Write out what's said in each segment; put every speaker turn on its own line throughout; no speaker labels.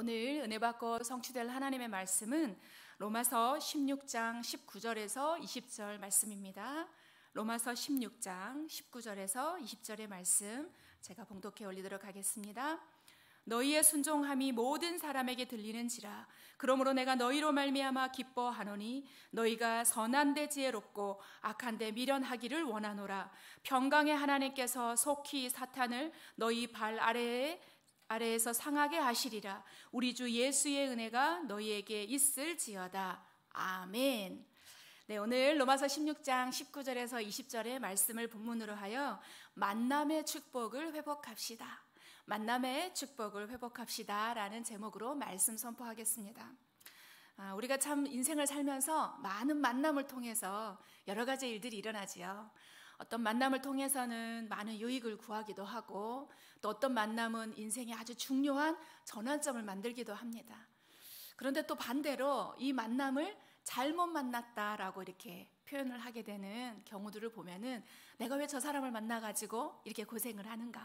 오늘 은혜 받고 성취될 하나님의 말씀은 로마서 16장 19절에서 20절 말씀입니다. 로마서 16장 19절에서 20절의 말씀 제가 봉독해 올리도록 하겠습니다. 너희의 순종함이 모든 사람에게 들리는지라 그러므로 내가 너희로 말미암아 기뻐하노니 너희가 선한 데 지혜롭고 악한 데 미련하기를 원하노라 평강의 하나님께서 속히 사탄을 너희 발 아래에 아래에서 상하게 하시리라. 우리 주 예수의 은혜가 너희에게 있을지어다. 아멘. 네, 오늘 로마서 16장 19절에서 20절의 말씀을 본문으로 하여 만남의 축복을 회복합시다. 만남의 축복을 회복합시다. 라는 제목으로 말씀 선포하겠습니다. 아, 우리가 참 인생을 살면서 많은 만남을 통해서 여러 가지 일들이 일어나지요. 어떤 만남을 통해서는 많은 유익을 구하기도 하고 또 어떤 만남은 인생에 아주 중요한 전환점을 만들기도 합니다. 그런데 또 반대로 이 만남을 잘못 만났다라고 이렇게 표현을 하게 되는 경우들을 보면은 내가 왜 저 사람을 만나가지고 이렇게 고생을 하는가?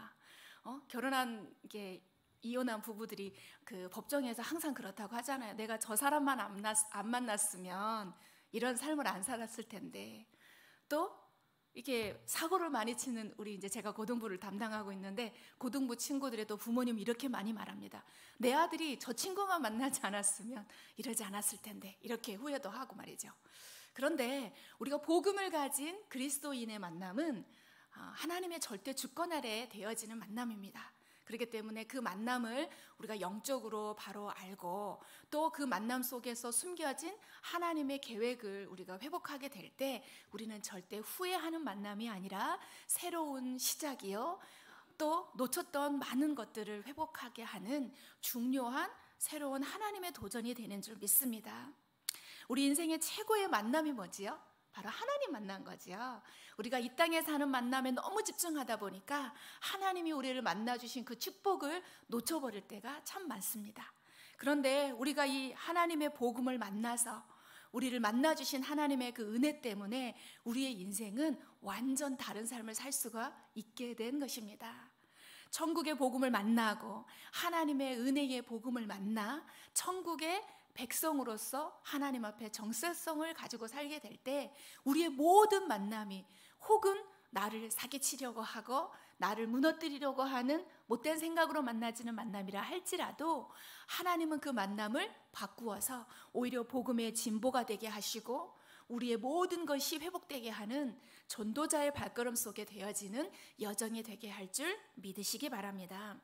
어? 결혼한 게 이혼한 부부들이 그 법정에서 항상 그렇다고 하잖아요. 내가 저 사람만 안, 났안 만났으면 이런 삶을 안 살았을 텐데. 또 이게 사고를 많이 치는 우리 이제 제가 고등부를 담당하고 있는데 고등부 친구들에도 부모님 이렇게 많이 말합니다. 내 아들이 저 친구만 만나지 않았으면 이러지 않았을 텐데 이렇게 후회도 하고 말이죠. 그런데 우리가 복음을 가진 그리스도인의 만남은 아, 하나님의 절대 주권 아래 되어지는 만남입니다. 그렇기 때문에 그 만남을 우리가 영적으로 바로 알고 또 그 만남 속에서 숨겨진 하나님의 계획을 우리가 회복하게 될 때 우리는 절대 후회하는 만남이 아니라 새로운 시작이요. 또 놓쳤던 많은 것들을 회복하게 하는 중요한 새로운 하나님의 도전이 되는 줄 믿습니다. 우리 인생의 최고의 만남이 뭐지요? 바로 하나님 만난 거지요. 우리가 이 땅에 사는 만남에 너무 집중하다 보니까 하나님이 우리를 만나 주신 그 축복을 놓쳐버릴 때가 참 많습니다. 그런데 우리가 이 하나님의 복음을 만나서 우리를 만나 주신 하나님의 그 은혜 때문에 우리의 인생은 완전 다른 삶을 살 수가 있게 된 것입니다. 천국의 복음을 만나고 하나님의 은혜의 복음을 만나 천국의 백성으로서 하나님 앞에 정체성을 가지고 살게 될 때 우리의 모든 만남이 혹은 나를 사기치려고 하고 나를 무너뜨리려고 하는 못된 생각으로 만나지는 만남이라 할지라도 하나님은 그 만남을 바꾸어서 오히려 복음의 진보가 되게 하시고 우리의 모든 것이 회복되게 하는 전도자의 발걸음 속에 되어지는 여정이 되게 할 줄 믿으시기 바랍니다.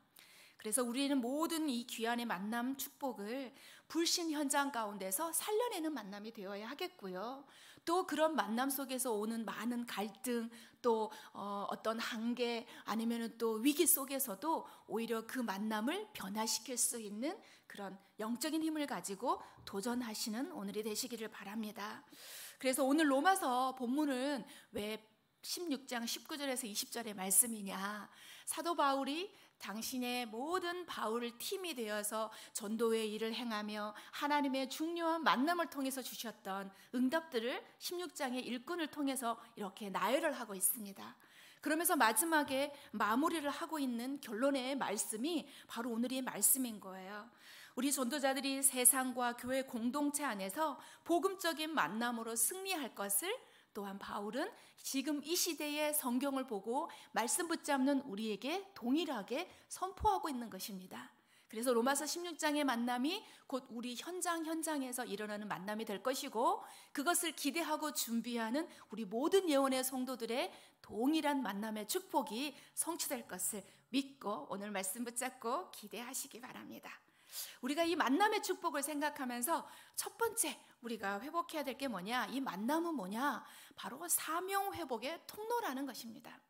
그래서 우리는 모든 이 귀한의 만남 축복을 불신 현장 가운데서 살려내는 만남이 되어야 하겠고요. 또 그런 만남 속에서 오는 많은 갈등, 또 어, 떤 한계 아니면또 위기 속에서도 오히려 그 만남을 변화시킬 수 있는 그런 영적인 힘을 가지고 도전하시는 오늘이 되시기를 바랍니다. 그래서 오늘 로마서 본문은 왜 16장 19절에서 20절의 말씀이냐. 사도 바울이 당신의 모든 바울 팀이 되어서 전도의 일을 행하며 하나님의 중요한 만남을 통해서 주셨던 응답들을 16장의 일꾼을 통해서 이렇게 나열을 하고 있습니다. 그러면서 마지막에 마무리를 하고 있는 결론의 말씀이 바로 오늘의 말씀인 거예요. 우리 전도자들이 세상과 교회 공동체 안에서 복음적인 만남으로 승리할 것을 또한 바울은 지금 이 시대의 성경을 보고 말씀 붙잡는 우리에게 동일하게 선포하고 있는 것입니다. 그래서 로마서 16장의 만남이 곧 우리 현장 현장에서 일어나는 만남이 될 것이고 그것을 기대하고 준비하는 우리 모든 예원의 성도들의 동일한 만남의 축복이 성취될 것을 믿고 오늘 말씀 붙잡고 기대하시기 바랍니다. 우리가 이 만남의 축복을 생각하면서 첫 번째 우리가 회복해야 될 게 뭐냐? 이 만남은 뭐냐? 바로 사명 회복의 통로라는 것입니다.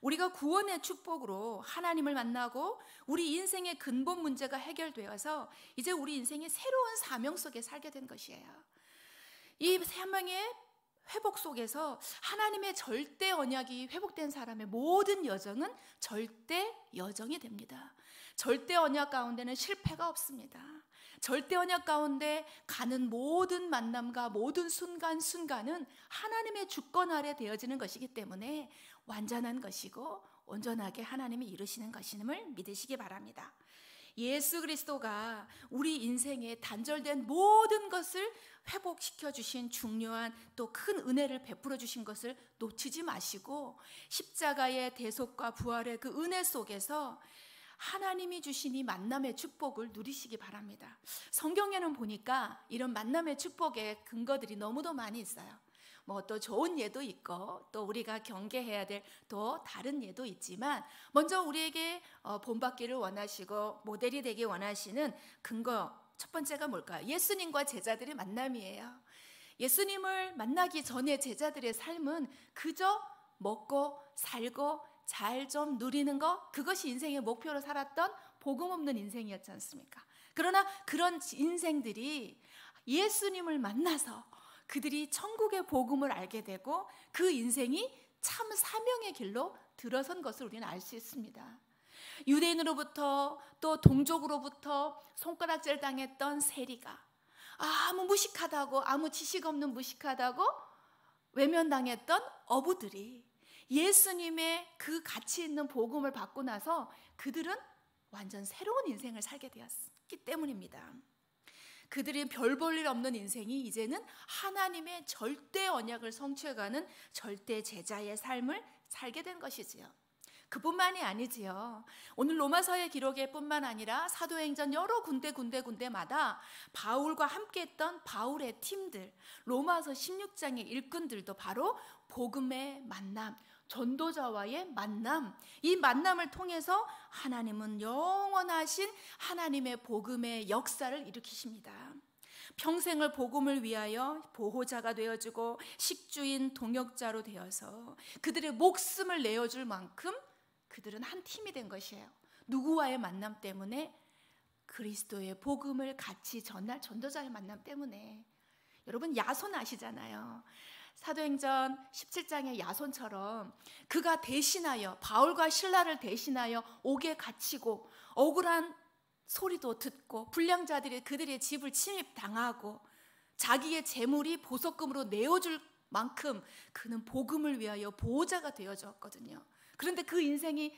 우리가 구원의 축복으로 하나님을 만나고 우리 인생의 근본 문제가 해결되어서 이제 우리 인생의 새로운 사명 속에 살게 된 것이에요. 이 사명의 회복 속에서 하나님의 절대 언약이 회복된 사람의 모든 여정은 절대 여정이 됩니다. 절대 언약 가운데는 실패가 없습니다. 절대 언약 가운데 가는 모든 만남과 모든 순간순간은 하나님의 주권 아래 되어지는 것이기 때문에 완전한 것이고 온전하게 하나님이 이루시는 것임을 믿으시기 바랍니다. 예수 그리스도가 우리 인생에 단절된 모든 것을 회복시켜 주신 중요한 또 큰 은혜를 베풀어 주신 것을 놓치지 마시고 십자가의 대속과 부활의 그 은혜 속에서 하나님이 주신 이 만남의 축복을 누리시기 바랍니다. 성경에는 보니까 이런 만남의 축복의 근거들이 너무도 많이 있어요. 뭐 또 좋은 예도 있고 또 우리가 경계해야 될또 다른 예도 있지만 먼저 우리에게 어, 본받기를 원하시고 모델이 되기 원하시는 근거 첫 번째가 뭘까요? 예수님과 제자들의 만남이에요. 예수님을 만나기 전에 제자들의 삶은 그저 먹고 살고 잘좀 누리는 거 그것이 인생의 목표로 살았던 복음 없는 인생이었지 않습니까? 그러나 그런 인생들이 예수님을 만나서 그들이 천국의 복음을 알게 되고 그 인생이 참 사명의 길로 들어선 것을 우리는 알 수 있습니다. 유대인으로부터 또 동족으로부터 손가락질 당했던 세리가 아무 무식하다고 아무 지식 없는 무식하다고 외면당했던 어부들이 예수님의 그 가치 있는 복음을 받고 나서 그들은 완전 새로운 인생을 살게 되었기 때문입니다. 그들이 별볼일 없는 인생이 이제는 하나님의 절대 언약을 성취해가는 절대 제자의 삶을 살게 된 것이지요. 그뿐만이 아니지요. 오늘 로마서의 기록에 뿐만 아니라 사도행전 여러 군데 군데 군데마다 바울과 함께했던 바울의 팀들, 로마서 16장의 일꾼들도 바로 복음의 만남, 전도자와의 만남, 이 만남을 통해서 하나님은 영원하신 하나님의 복음의 역사를 일으키십니다. 평생을 복음을 위하여 보호자가 되어주고 식주인 동역자로 되어서 그들의 목숨을 내어줄 만큼 그들은 한 팀이 된 것이에요. 누구와의 만남 때문에 그리스도의 복음을 같이 전할 전도자의 만남 때문에 여러분 야손 아시잖아요. 사도행전 17장의 야손처럼 그가 대신하여 바울과 신라를 대신하여 옥에 갇히고 억울한 소리도 듣고 불량자들이 그들의 집을 침입당하고 자기의 재물이 보석금으로 내어줄 만큼 그는 복음을 위하여 보호자가 되어졌거든요. 그런데 그 인생이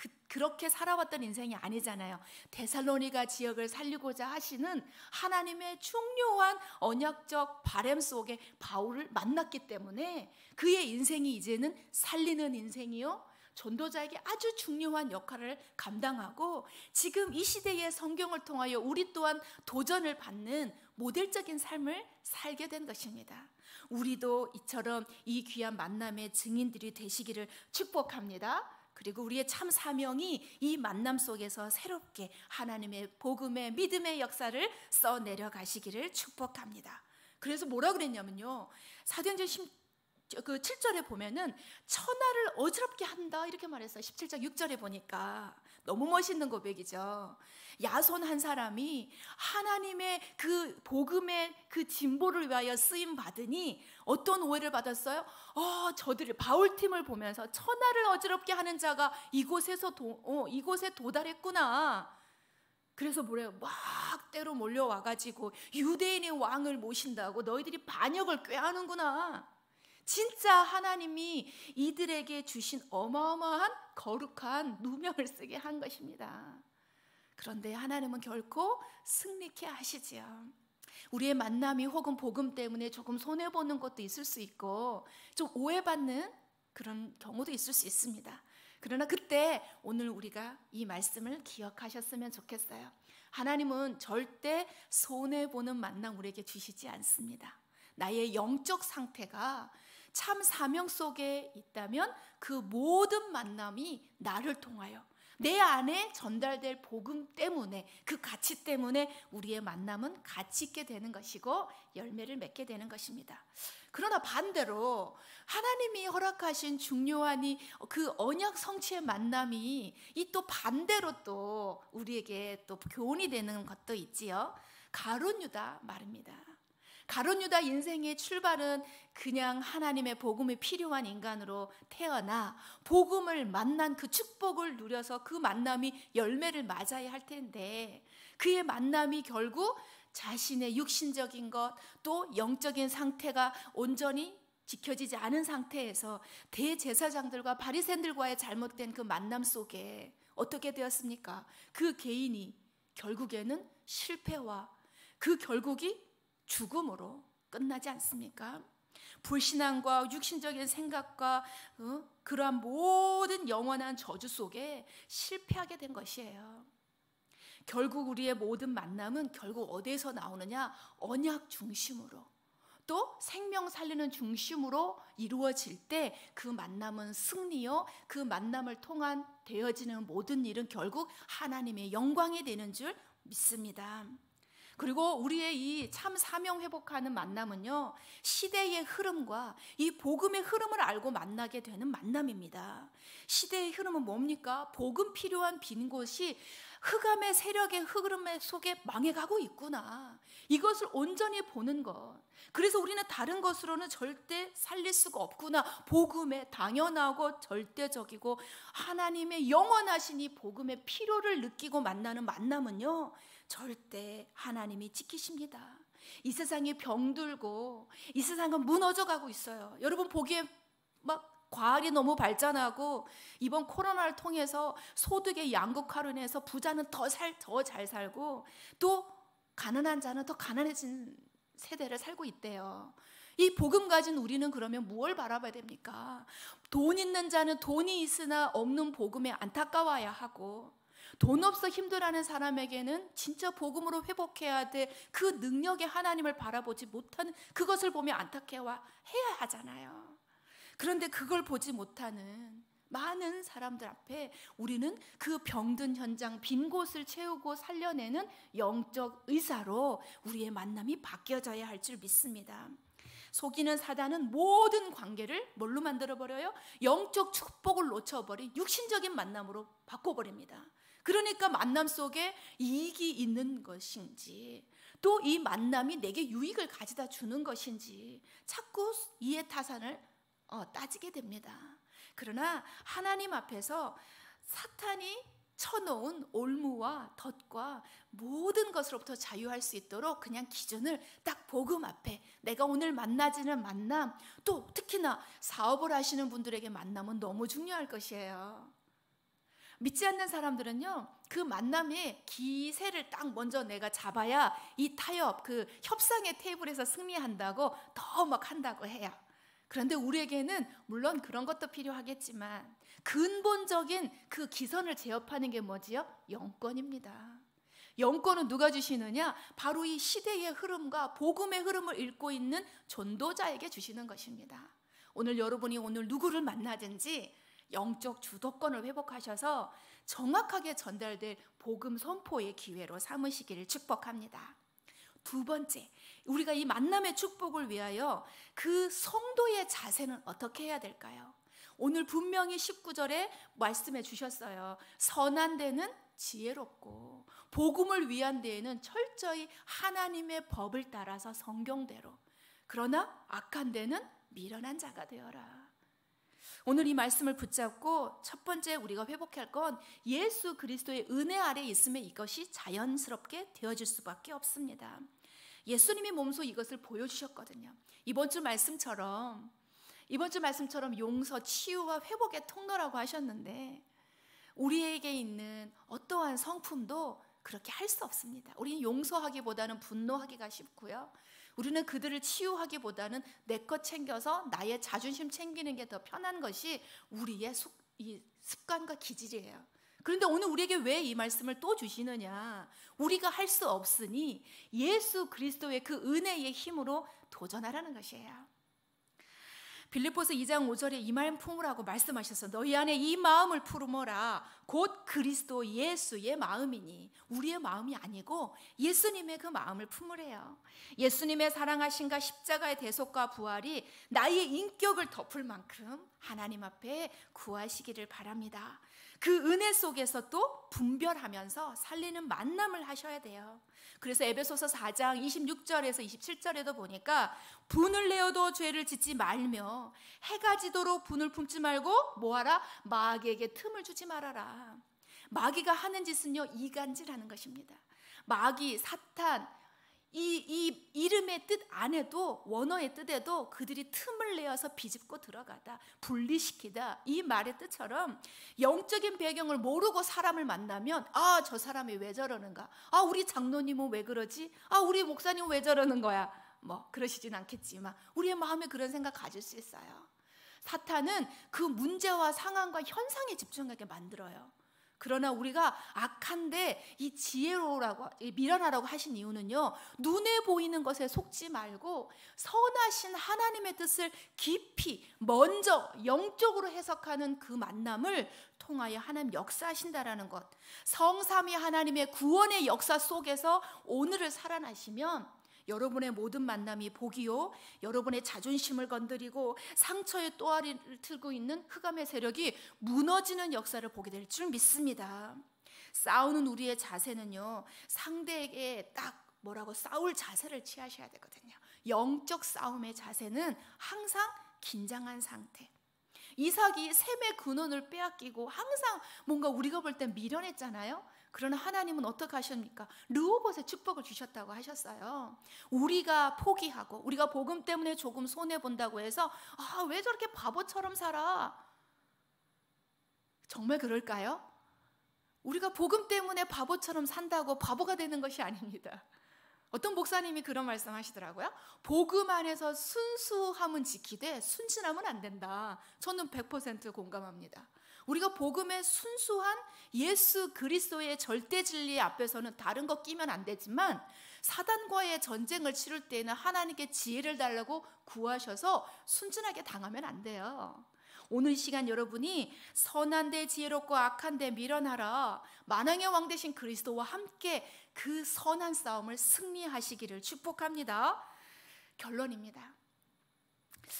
그, 그렇게 살아왔던 인생이 아니잖아요. 데살로니가 지역을 살리고자 하시는 하나님의 중요한 언약적 바램 속에 바울을 만났기 때문에 그의 인생이 이제는 살리는 인생이요. 전도자에게 아주 중요한 역할을 감당하고 지금 이 시대의 성경을 통하여 우리 또한 도전을 받는 모델적인 삶을 살게 된 것입니다. 우리도 이처럼 이 귀한 만남의 증인들이 되시기를 축복합니다. 그리고 우리의 참 사명이 이 만남 속에서 새롭게 하나님의 복음의 믿음의 역사를 써 내려가시기를 축복합니다. 그래서 뭐라 그랬냐면요. 사도행전 그 7절에 보면은 천하를 어지럽게 한다 이렇게 말했어요. 17장 6절에 보니까 너무 멋있는 고백이죠. 야손 한 사람이 하나님의 그 복음의 그 진보를 위하여 쓰임 받으니 어떤 오해를 받았어요? 어, 저들이 바울 팀을 보면서 천하를 어지럽게 하는 자가 이곳에서 도, 어, 이곳에 도달했구나. 그래서 뭐래요? 막 때로 몰려와가지고 유대인의 왕을 모신다고 너희들이 반역을 꾀하는구나. 진짜 하나님이 이들에게 주신 어마어마한 거룩한 누명을 쓰게 한 것입니다. 그런데 하나님은 결코 승리케 하시지요. 우리의 만남이 혹은 복음 때문에 조금 손해 보는 것도 있을 수 있고 좀 오해받는 그런 경우도 있을 수 있습니다. 그러나 그때 오늘 우리가 이 말씀을 기억하셨으면 좋겠어요. 하나님은 절대 손해 보는 만남 우리에게 주시지 않습니다. 나의 영적 상태가 참 사명 속에 있다면 그 모든 만남이 나를 통하여 내 안에 전달될 복음 때문에 그 가치 때문에 우리의 만남은 가치 있게 되는 것이고 열매를 맺게 되는 것입니다. 그러나 반대로 하나님이 허락하신 중요한 이그 언약 성취의 만남이 이 또 반대로 또 우리에게 또 교훈이 되는 것도 있지요. 가론 유다 말입니다. 가론 유다 인생의 출발은 그냥 하나님의 복음이 필요한 인간으로 태어나 복음을 만난 그 축복을 누려서 그 만남이 열매를 맞아야 할 텐데 그의 만남이 결국 자신의 육신적인 것 또 영적인 상태가 온전히 지켜지지 않은 상태에서 대제사장들과 바리새인들과의 잘못된 그 만남 속에 어떻게 되었습니까? 그 개인이 결국에는 실패와 그 결국이 죽음으로 끝나지 않습니까? 불신앙과 육신적인 생각과 어? 그러한 모든 영원한 저주 속에 실패하게 된 것이에요. 결국 우리의 모든 만남은 결국 어디에서 나오느냐? 언약 중심으로. 또 생명 살리는 중심으로 이루어질 때 그 만남은 승리요. 그 만남을 통한 되어지는 모든 일은 결국 하나님의 영광이 되는 줄 믿습니다. 그리고 우리의 이 참 사명 회복하는 만남은요, 시대의 흐름과 이 복음의 흐름을 알고 만나게 되는 만남입니다. 시대의 흐름은 뭡니까? 복음 필요한 빈 곳이 흑암의 세력의 흐름의 속에 망해가고 있구나. 이것을 온전히 보는 것. 그래서 우리는 다른 것으로는 절대 살릴 수가 없구나. 복음의 당연하고 절대적이고 하나님의 영원하신 이 복음의 필요를 느끼고 만나는 만남은요. 절대 하나님이 지키십니다. 이 세상이 병들고 이 세상은 무너져 가고 있어요. 여러분 보기에 막 과학이 너무 발전하고 이번 코로나를 통해서 소득의 양극화로 인해서 부자는 더살더잘 살고 또 가난한 자는 더 가난해진 세대를 살고 있대요. 이 복음 가진 우리는 그러면 무엇을 바라봐야 됩니까? 돈 있는 자는 돈이 있으나 없는 복음에 안타까워야 하고 돈 없어 힘들어하는 사람에게는 진짜 복음으로 회복해야 돼. 그 능력의 하나님을 바라보지 못하는 그것을 보며 안타까워 해야 하잖아요. 그런데 그걸 보지 못하는 많은 사람들 앞에 우리는 그 병든 현장 빈 곳을 채우고 살려내는 영적 의사로 우리의 만남이 바뀌어져야 할 줄 믿습니다. 속이는 사단은 모든 관계를 뭘로 만들어 버려요? 영적 축복을 놓쳐버린 육신적인 만남으로 바꿔버립니다. 그러니까 만남 속에 이익이 있는 것인지 또 이 만남이 내게 유익을 가져다 주는 것인지 자꾸 이해 타산을 어, 따지게 됩니다. 그러나 하나님 앞에서 사탄이 쳐놓은 올무와 덫과 모든 것으로부터 자유할 수 있도록 그냥 기준을 딱 복음 앞에 내가 오늘 만나지는 만남 또 특히나 사업을 하시는 분들에게 만남은 너무 중요할 것이에요. 믿지 않는 사람들은요, 그 만남의 기세를 딱 먼저 내가 잡아야 이 타협, 그 협상의 테이블에서 승리한다고 더 막 한다고 해요. 그런데 우리에게는 물론 그런 것도 필요하겠지만 근본적인 그 기선을 제압하는 게 뭐지요? 영권입니다. 영권은 누가 주시느냐? 바로 이 시대의 흐름과 복음의 흐름을 읽고 있는 전도자에게 주시는 것입니다. 오늘 여러분이 오늘 누구를 만나든지 영적 주도권을 회복하셔서 정확하게 전달될 복음 선포의 기회로 삼으시기를 축복합니다. 두 번째, 우리가 이 만남의 축복을 위하여 그 성도의 자세는 어떻게 해야 될까요? 오늘 분명히 19절에 말씀해 주셨어요. 선한 데는 지혜롭고 복음을 위한 데에는 철저히 하나님의 법을 따라서 성경대로 그러나 악한 데는 미련한 자가 되어라. 오늘 이 말씀을 붙잡고 첫 번째 우리가 회복할 건 예수 그리스도의 은혜 아래 있음에 이것이 자연스럽게 되어질 수밖에 없습니다. 예수님이 몸소 이것을 보여주셨거든요. 이번 주 말씀처럼 이번 주 말씀처럼 용서, 치유와 회복의 통로라고 하셨는데 우리에게 있는 어떠한 성품도 그렇게 할 수 없습니다. 우리는 용서하기보다는 분노하기가 쉽고요. 우리는 그들을 치유하기보다는 내 것 챙겨서 나의 자존심 챙기는 게 더 편한 것이 우리의 속, 이 습관과 기질이에요. 그런데 오늘 우리에게 왜 이 말씀을 또 주시느냐? 우리가 할 수 없으니 예수 그리스도의 그 은혜의 힘으로 도전하라는 것이에요. 빌리포스 2장 5절에 이말음 품으라고 말씀하셔서 너희 안에 이 마음을 품으라. 곧 그리스도 예수의 마음이니 우리의 마음이 아니고 예수님의 그 마음을 품으래요. 예수님의 사랑하신가 십자가의 대속과 부활이 나의 인격을 덮을 만큼 하나님 앞에 구하시기를 바랍니다. 그 은혜 속에서 또 분별하면서 살리는 만남을 하셔야 돼요. 그래서 에베소서 4장 26절에서 27절에도 보니까 분을 내어도 죄를 짓지 말며 해가 지도록 분을 품지 말고 뭐하라 마귀에게 틈을 주지 말아라. 마귀가 하는 짓은요 이간질하는 것입니다. 마귀 사탄 이, 이 이름의 뜻 안에도 원어의 뜻에도 그들이 틈을 내어서 비집고 들어가다 분리시키다 이 말의 뜻처럼 영적인 배경을 모르고 사람을 만나면 아 저 사람이 왜 저러는가 아 우리 장로님은 왜 그러지 아 우리 목사님은 왜 저러는 거야 뭐 그러시진 않겠지만 우리의 마음에 그런 생각 가질 수 있어요 사탄은 그 문제와 상황과 현상에 집중하게 만들어요 그러나 우리가 악한데 이 지혜로라고 미련하라고 하신 이유는요. 눈에 보이는 것에 속지 말고 선하신 하나님의 뜻을 깊이 먼저 영적으로 해석하는 그 만남을 통하여 하나님 역사하신다라는 것. 성삼위 하나님의 구원의 역사 속에서 오늘을 살아나시면 여러분의 모든 만남이 복이요. 여러분의 자존심을 건드리고 상처의 또아리를 틀고 있는 흑암의 세력이 무너지는 역사를 보게 될 줄 믿습니다. 싸우는 우리의 자세는요. 상대에게 딱 뭐라고 싸울 자세를 취하셔야 되거든요. 영적 싸움의 자세는 항상 긴장한 상태. 이삭이 샘의 근원을 빼앗기고 항상 뭔가 우리가 볼 땐 미련했잖아요. 그러나 하나님은 어떻게 하십니까? 르호봇의 축복을 주셨다고 하셨어요. 우리가 포기하고 우리가 복음 때문에 조금 손해 본다고 해서 아, 왜 저렇게 바보처럼 살아? 정말 그럴까요? 우리가 복음 때문에 바보처럼 산다고 바보가 되는 것이 아닙니다. 어떤 목사님이 그런 말씀 하시더라고요. 복음 안에서 순수함은 지키되 순진함은 안 된다. 저는 100% 공감합니다. 우리가 복음의 순수한 예수 그리스도의 절대 진리 앞에서는 다른 거 끼면 안 되지만 사단과의 전쟁을 치를 때에는 하나님께 지혜를 달라고 구하셔서 순진하게 당하면 안 돼요. 오늘 시간 여러분이 선한 데 지혜롭고 악한 데 밀어나라. 만왕의 왕 되신 그리스도와 함께 그 선한 싸움을 승리하시기를 축복합니다. 결론입니다.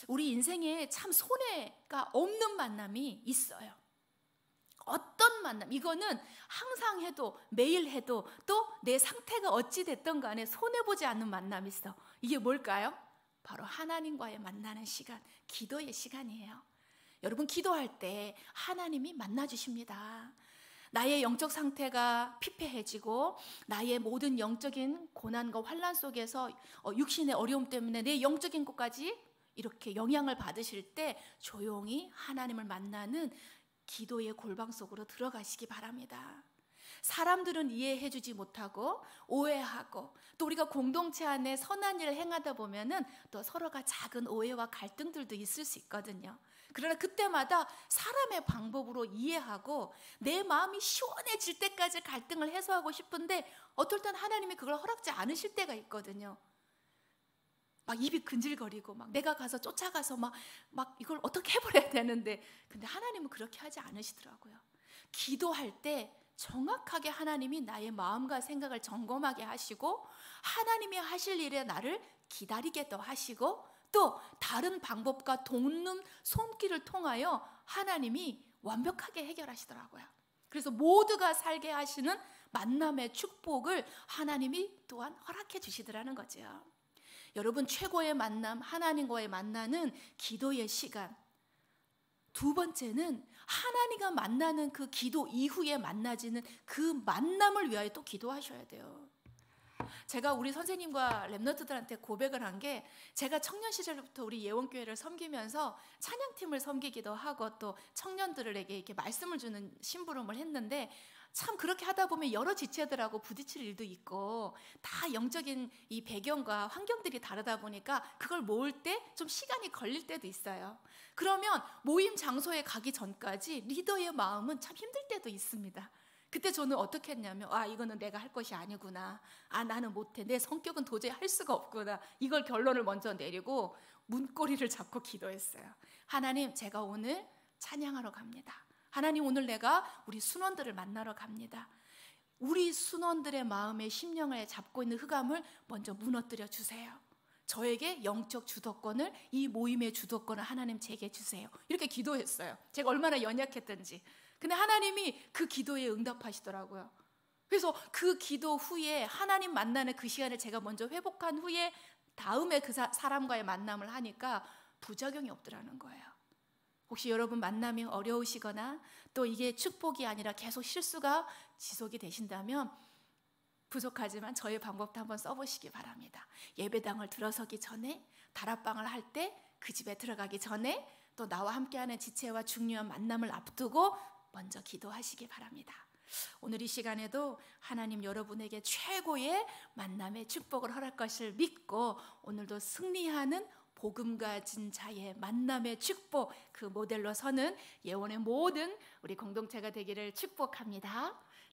우리 인생에 참 손해가 없는 만남이 있어요. 어떤 만남, 이거는 항상 해도 매일 해도 또 내 상태가 어찌됐던 간에 손해보지 않는 만남이 있어. 이게 뭘까요? 바로 하나님과의 만나는 시간, 기도의 시간이에요. 여러분 기도할 때 하나님이 만나 주십니다. 나의 영적 상태가 피폐해지고 나의 모든 영적인 고난과 환란 속에서 어, 육신의 어려움 때문에 내 영적인 것까지 이렇게 영향을 받으실 때 조용히 하나님을 만나는 기도의 골방 속으로 들어가시기 바랍니다. 사람들은 이해해 주지 못하고 오해하고 또 우리가 공동체 안에 선한 일을 행하다 보면은 또 서로가 작은 오해와 갈등들도 있을 수 있거든요. 그러나 그때마다 사람의 방법으로 이해하고 내 마음이 시원해질 때까지 갈등을 해소하고 싶은데 어떨 땐 하나님이 그걸 허락지 않으실 때가 있거든요. 막 입이 근질거리고 막 내가 가서 쫓아가서 막, 막 이걸 어떻게 해버려야 되는데 근데 하나님은 그렇게 하지 않으시더라고요. 기도할 때 정확하게 하나님이 나의 마음과 생각을 점검하게 하시고 하나님이 하실 일에 나를 기다리게 도 하시고 또 다른 방법과 돕는 손길을 통하여 하나님이 완벽하게 해결하시더라고요. 그래서 모두가 살게 하시는 만남의 축복을 하나님이 또한 허락해 주시더라는 거죠. 여러분 최고의 만남 하나님과의 만나는 기도의 시간. 두 번째는 하나님과 만나는 그 기도 이후에 만나지는 그 만남을 위하여 또 기도하셔야 돼요. 제가 우리 선생님과 랩너트들한테 고백을 한 게 제가 청년 시절부터 우리 예원교회를 섬기면서 찬양팀을 섬기기도 하고 또 청년들에게 이렇게 말씀을 주는 심부름을 했는데 참 그렇게 하다 보면 여러 지체들하고 부딪힐 일도 있고 다 영적인 이 배경과 환경들이 다르다 보니까 그걸 모을 때 좀 시간이 걸릴 때도 있어요. 그러면 모임 장소에 가기 전까지 리더의 마음은 참 힘들 때도 있습니다. 그때 저는 어떻게 했냐면, 아, 이거는 내가 할 것이 아니구나. 아, 나는 못해. 내 성격은 도저히 할 수가 없구나. 이걸 결론을 먼저 내리고 문고리를 잡고 기도했어요. 하나님, 제가 오늘 찬양하러 갑니다. 하나님, 오늘 내가 우리 순원들을 만나러 갑니다. 우리 순원들의 마음에 심령을 잡고 있는 흑암을 먼저 무너뜨려 주세요. 저에게 영적 주도권을 이 모임의 주도권을 하나님 제게 주세요. 이렇게 기도했어요. 제가 얼마나 연약했던지. 근데 하나님이 그 기도에 응답하시더라고요. 그래서 그 기도 후에 하나님 만나는 그 시간을 제가 먼저 회복한 후에 다음에 그 사, 사람과의 만남을 하니까 부작용이 없더라는 거예요. 혹시 여러분 만남이 어려우시거나 또 이게 축복이 아니라 계속 실수가 지속이 되신다면 부족하지만 저의 방법도 한번 써보시기 바랍니다. 예배당을 들어서기 전에 다락방을 할 때 그 집에 들어가기 전에 또 나와 함께하는 지체와 중요한 만남을 앞두고 먼저 기도하시기 바랍니다. 오늘 이 시간에도 하나님 여러분에게 최고의 만남의 축복을 허락 것을 믿고 오늘도 승리하는 복음 가진 자의 만남의 축복 그 모델로 서는 예원의 모든 우리 공동체가 되기를 축복합니다.